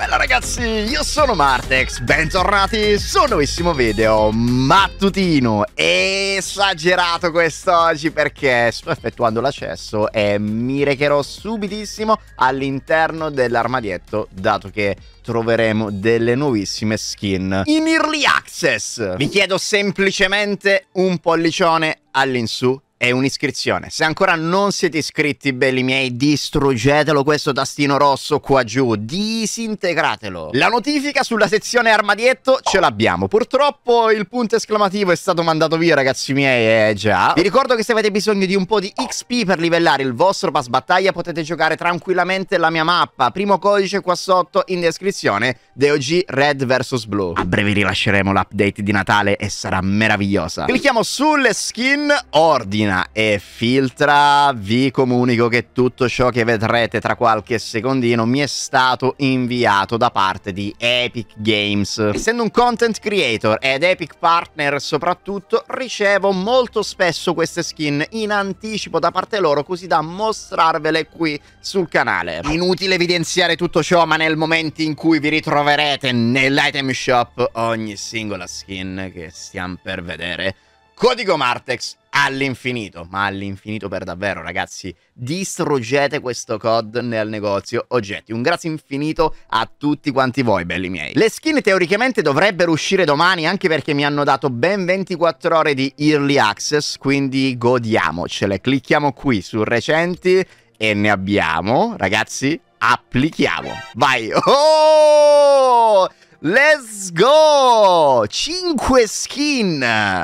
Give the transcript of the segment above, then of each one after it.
Bella ragazzi, io sono Martex, bentornati su un nuovissimo video mattutino esagerato quest'oggi perché sto effettuando l'accesso e mi recherò subitissimo all'interno dell'armadietto dato che troveremo delle nuovissime skin in early access. Vi chiedo semplicemente un pollicione all'insù è un'iscrizione. Se ancora non siete iscritti, belli miei, distruggetelo questo tastino rosso qua giù, disintegratelo. La notifica sulla sezione armadietto ce l'abbiamo. Purtroppo il punto esclamativo è stato mandato via, ragazzi miei, eh già. Vi ricordo che se avete bisogno di un po' di XP per livellare il vostro pass battaglia, potete giocare tranquillamente la mia mappa. Primo codice qua sotto in descrizione, DOG Red vs Blue. A breve rilasceremo l'update di Natale e sarà meravigliosa. Clicchiamo sulle skin ordine pagina e filtra, vi comunico che tutto ciò che vedrete tra qualche secondino mi è stato inviato da parte di Epic Games. Essendo un content creator ed Epic Partner soprattutto, ricevo molto spesso queste skin in anticipo da parte loro così da mostrarvele qui sul canale. Inutile evidenziare tutto ciò, ma nel momento in cui vi ritroverete nell'item shop ogni singola skin che stiamo per vedere Codigo Martex all'infinito, ma all'infinito per davvero ragazzi, distruggete questo COD nel negozio oggetti. Un grazie infinito a tutti quanti voi belli miei. Le skin teoricamente dovrebbero uscire domani anche perché mi hanno dato ben 24 ore di early access, quindi godiamocele. Clicchiamo qui su recenti e ne abbiamo, ragazzi, applichiamo. Vai! Oh! Let's go! 5 skin!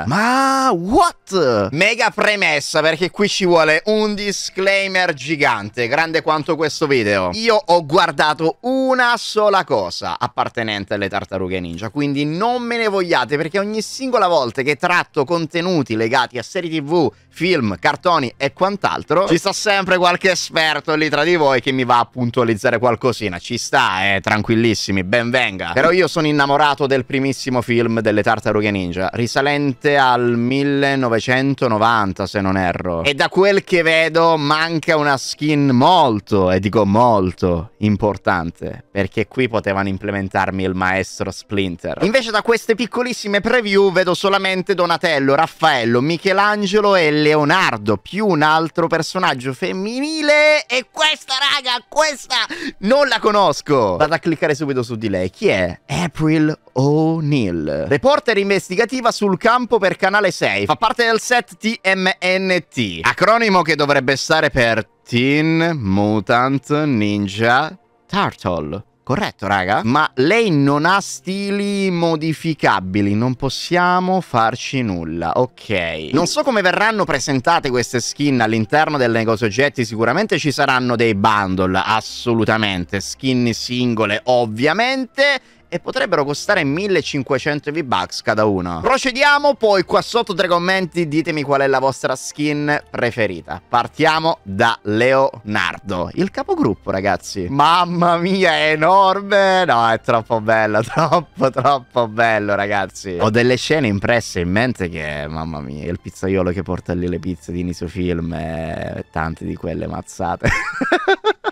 Ma what? Mega premessa perché qui ci vuole un disclaimer gigante, grande quanto questo video. Io ho guardato una sola cosa appartenente alle tartarughe ninja, quindi non me ne vogliate perché ogni singola volta che tratto contenuti legati a serie tv, film, cartoni e quant'altro, ci sta sempre qualche esperto lì tra di voi che mi va a puntualizzare qualcosina. Ci sta, eh, tranquillissimi, ben venga. Però io io sono innamorato del primissimo film delle Tartarughe Ninja, risalente al 1990 se non erro. E da quel che vedo manca una skin molto, e dico molto, importante, perché qui potevano implementarmi il maestro Splinter. Invece da queste piccolissime preview vedo solamente Donatello, Raffaello, Michelangelo e Leonardo, più un altro personaggio femminile e questa raga, questa non la conosco. Vado a cliccare subito su di lei. Chi è? È April O'Neill, reporter investigativa sul campo per Canale 6. Fa parte del set TMNT, acronimo che dovrebbe stare per Teen Mutant Ninja Turtle. Corretto, raga? Ma lei non ha stili modificabili, non possiamo farci nulla, ok. Non so come verranno presentate queste skin all'interno del negozio oggetti, sicuramente ci saranno dei bundle, assolutamente. Skin singole, ovviamente e potrebbero costare 1500 V-Bucks cada uno. Procediamo poi qua sotto tra i commenti ditemi qual è la vostra skin preferita. Partiamo da Leonardo, il capogruppo ragazzi. Mamma mia è enorme, no è troppo bello, troppo troppo bello ragazzi. Ho delle scene impresse in mente che mamma mia, il pizzaiolo che porta lì le pizze di inizio film e tante di quelle mazzate.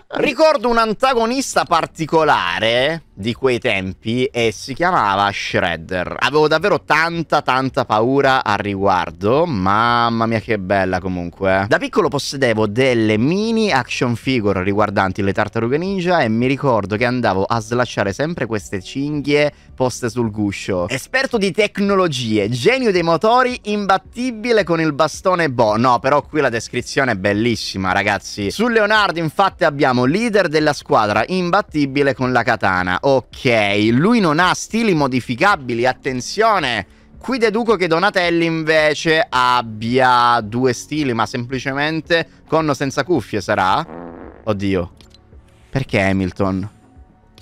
Ricordo un antagonista particolare di quei tempi e si chiamava Shredder. Avevo davvero tanta tanta paura al riguardo, mamma mia che bella comunque. Da piccolo possedevo delle mini action figure riguardanti le tartarughe ninja e mi ricordo che andavo a slacciare sempre queste cinghie poste sul guscio. Esperto di tecnologie, genio dei motori, imbattibile con il bastone boh. No, però qui la descrizione è bellissima, ragazzi. Su Leonardo infatti abbiamo leader della squadra imbattibile con la katana ok. Lui non ha stili modificabili, attenzione! Qui deduco che Donatelli invece abbia due stili, ma semplicemente con o senza cuffie sarà? Oddio. Perché Hamilton?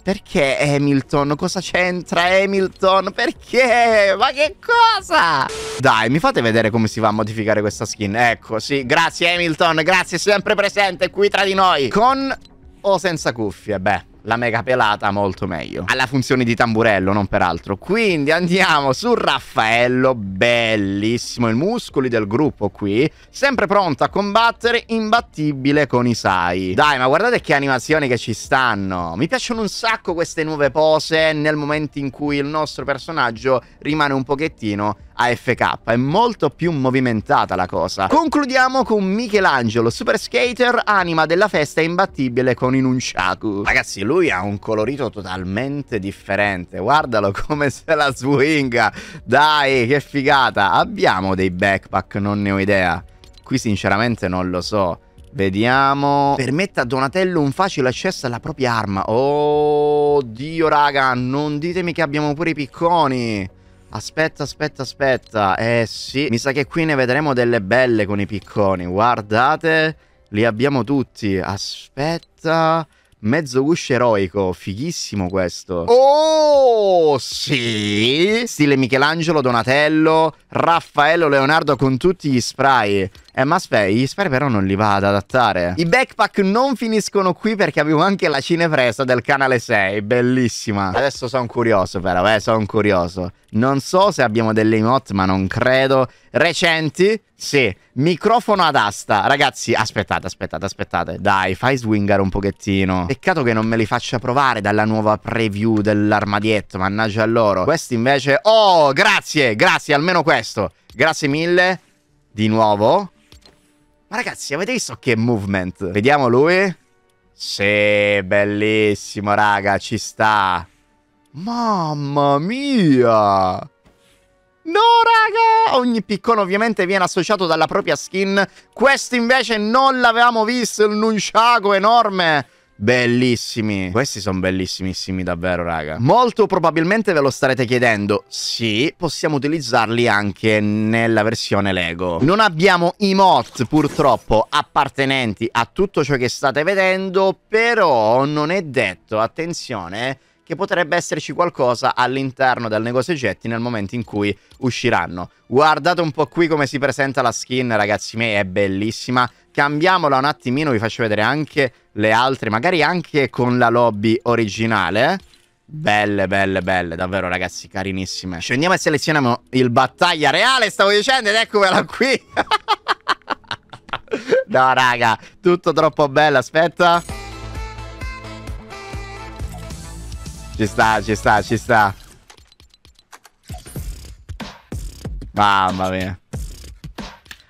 Perché Hamilton? Cosa c'entra Hamilton? Perché? Ma che cosa? Dai, mi fate vedere come si va a modificare questa skin. Ecco, sì, grazie Hamilton, grazie, sempre presente qui tra di noi. Con o senza cuffie? Beh, la mega pelata molto meglio. Ha la funzione di tamburello, non peraltro. Quindi andiamo su Raffaello, bellissimo, i muscoli del gruppo qui, sempre pronto a combattere, imbattibile con i Sai. Dai, ma guardate che animazioni che ci stanno. Mi piacciono un sacco queste nuove pose nel momento in cui il nostro personaggio rimane un pochettino AFK, è molto più movimentata la cosa. Concludiamo con Michelangelo, super skater, anima della festa imbattibile con Inunciaku. Ragazzi, lui ha un colorito totalmente differente, guardalo come se la swinga, dai, che figata. Abbiamo dei backpack, non ne ho idea. Qui sinceramente non lo so. Vediamo. Permette a Donatello un facile accesso alla propria arma. Oh, Dio, raga, non ditemi che abbiamo pure i picconi. Aspetta, aspetta, aspetta. Eh sì, mi sa che qui ne vedremo delle belle con i picconi. Guardate, li abbiamo tutti. Aspetta... Mezzo guscio eroico, fighissimo questo. Oh, sì! Stile Michelangelo, Donatello, Raffaello, Leonardo con tutti gli spray. Eh, ma aspetta, gli spare però non li va ad adattare. I backpack non finiscono qui perché avevo anche la cinepresa del canale 6, bellissima. Adesso sono curioso però, eh, sono curioso. Non so se abbiamo delle emote, ma non credo. Recenti? Sì. Microfono ad asta. Ragazzi, aspettate, aspettate, aspettate. Dai, fai swingare un pochettino. Peccato che non me li faccia provare dalla nuova preview dell'armadietto, mannaggia loro. Questi invece... Oh, grazie, grazie, almeno questo. Grazie mille. Di nuovo, ma ragazzi, avete visto che movement? Vediamo lui. Sì, bellissimo, raga, ci sta. Mamma mia! No, raga! Ogni piccone ovviamente viene associato dalla propria skin. Questo invece non l'avevamo visto, il nunchaku enorme. Bellissimi. Questi sono bellissimissimi davvero, raga. Molto probabilmente ve lo starete chiedendo. Sì, possiamo utilizzarli anche nella versione Lego. Non abbiamo emote, purtroppo, appartenenti a tutto ciò che state vedendo, però non è detto, attenzione che potrebbe esserci qualcosa all'interno del negozio oggetti nel momento in cui usciranno. Guardate un po' qui come si presenta la skin, ragazzi miei, è bellissima. Cambiamola un attimino, vi faccio vedere anche le altre, magari anche con la lobby originale. Belle, belle, belle, davvero ragazzi, carinissime. Scendiamo e selezioniamo il battaglia reale, stavo dicendo, ed eccomela qui. no, raga, tutto troppo bello, aspetta. Ci sta, ci sta, ci sta. Mamma mia.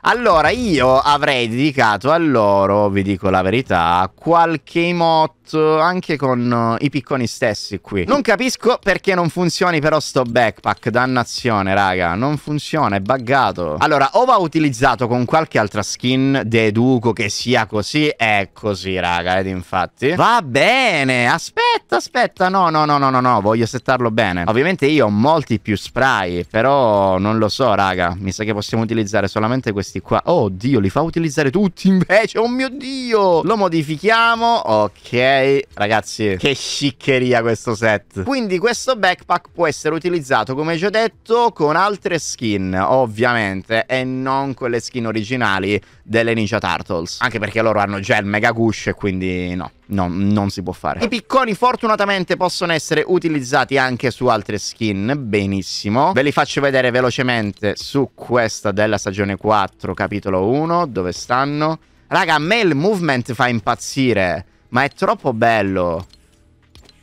Allora, io avrei dedicato a loro, vi dico la verità, qualche emote anche con eh, i picconi stessi qui. Non capisco perché non funzioni però sto backpack, dannazione raga, non funziona, è buggato. Allora, o va utilizzato con qualche altra skin, deduco che sia così, è così raga, ed infatti. Va bene, aspetta, aspetta, no, no, no, no, no, no, voglio settarlo bene. Ovviamente io ho molti più spray, però non lo so raga, mi sa che possiamo utilizzare solamente questi questi qua. Oh Dio, li fa utilizzare tutti invece. Oh mio Dio. Lo modifichiamo. Ok. Ragazzi, che sciccheria questo set. Quindi questo backpack può essere utilizzato, come già detto, con altre skin, ovviamente, e non con le skin originali delle Ninja Turtles. Anche perché loro hanno già il Mega Gush e quindi no, no, non si può fare. I picconi fortunatamente possono essere utilizzati anche su altre skin, benissimo. Ve li faccio vedere velocemente su questa della stagione 4, capitolo 1, dove stanno. Raga, a me il movement fa impazzire, ma è troppo bello.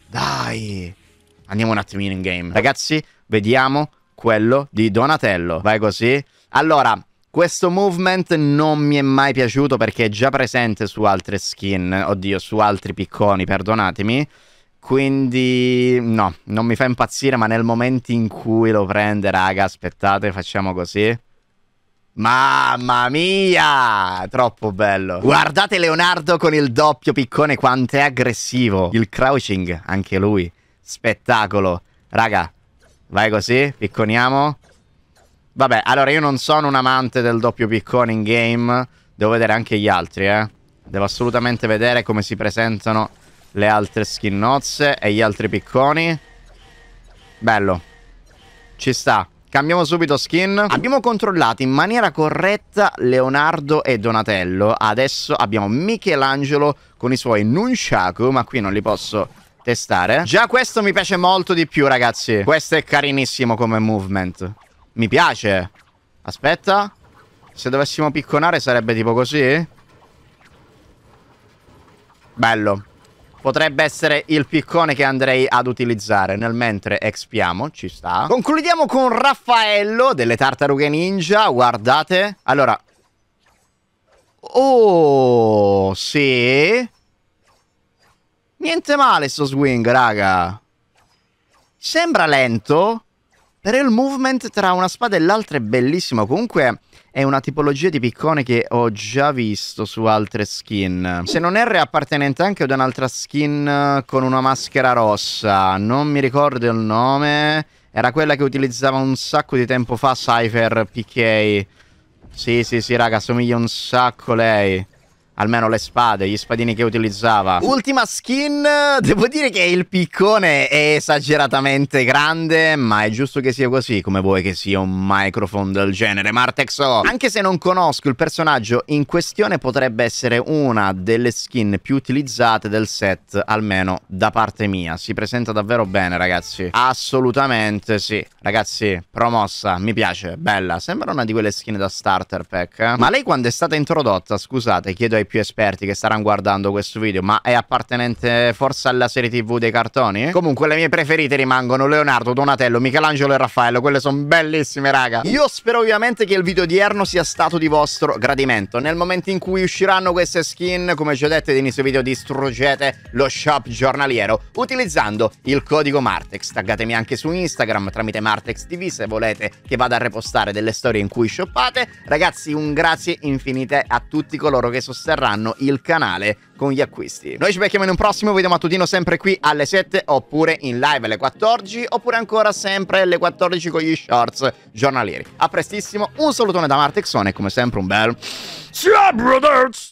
Dai. Andiamo un attimino in game. Ragazzi, vediamo quello di Donatello. Vai così. Allora, questo movement non mi è mai piaciuto perché è già presente su altre skin, oddio, su altri picconi, perdonatemi. Quindi no, non mi fa impazzire, ma nel momento in cui lo prende, raga, aspettate, facciamo così. Mamma mia! Troppo bello. Guardate Leonardo con il doppio piccone quanto è aggressivo. Il crouching, anche lui. Spettacolo. Raga, vai così, picconiamo. Vabbè, allora io non sono un amante del doppio piccone in game. Devo vedere anche gli altri, eh. Devo assolutamente vedere come si presentano le altre skin nozze e gli altri picconi. Bello. Ci sta. Cambiamo subito skin. Abbiamo controllato in maniera corretta Leonardo e Donatello. Adesso abbiamo Michelangelo con i suoi nunchaku, ma qui non li posso testare. Già questo mi piace molto di più, ragazzi. Questo è carinissimo come movement. Mi piace. Aspetta. Se dovessimo picconare sarebbe tipo così? Bello. Potrebbe essere il piccone che andrei ad utilizzare Nel mentre expiamo, ci sta Concludiamo con Raffaello delle tartarughe ninja Guardate Allora Oh, sì Niente male sto swing, raga Sembra lento per il movement tra una spada e l'altra è bellissimo. Comunque è una tipologia di piccone che ho già visto su altre skin. Se non erro è appartenente anche ad un'altra skin eh, con una maschera rossa. Non mi ricordo il nome. Era quella che utilizzava un sacco di tempo fa Cypher PK. Sì, sì, sì, raga, somiglia un sacco a lei almeno le spade, gli spadini che utilizzava. Ultima skin, devo dire che il piccone è esageratamente grande, ma è giusto che sia così, come vuoi che sia un microphone del genere, Martexo. Anche se non conosco il personaggio in questione, potrebbe essere una delle skin più utilizzate del set, almeno da parte mia. Si presenta davvero bene, ragazzi. Assolutamente sì. Ragazzi, promossa, mi piace, bella. Sembra una di quelle skin da starter pack. Eh? Ma lei quando è stata introdotta, scusate, chiedo ai più esperti che staranno guardando questo video, ma è appartenente forse alla serie TV dei cartoni? Comunque le mie preferite rimangono Leonardo, Donatello, Michelangelo e Raffaello, quelle sono bellissime raga. Io spero ovviamente che il video odierno sia stato di vostro gradimento. Nel momento in cui usciranno queste skin, come già detto inizio video, distruggete lo shop giornaliero utilizzando il codice Martex. Taggatemi anche su Instagram tramite Martex TV se volete che vada a repostare delle storie in cui shoppate. Ragazzi, un grazie infinite a tutti coloro che sosterranno sosterranno il canale con gli acquisti. Noi ci becchiamo in un prossimo video mattutino sempre qui alle 7 oppure in live alle 14 oppure ancora sempre alle 14 con gli shorts giornalieri. A prestissimo, un salutone da Martexone e come sempre un bel... Ciao brothers!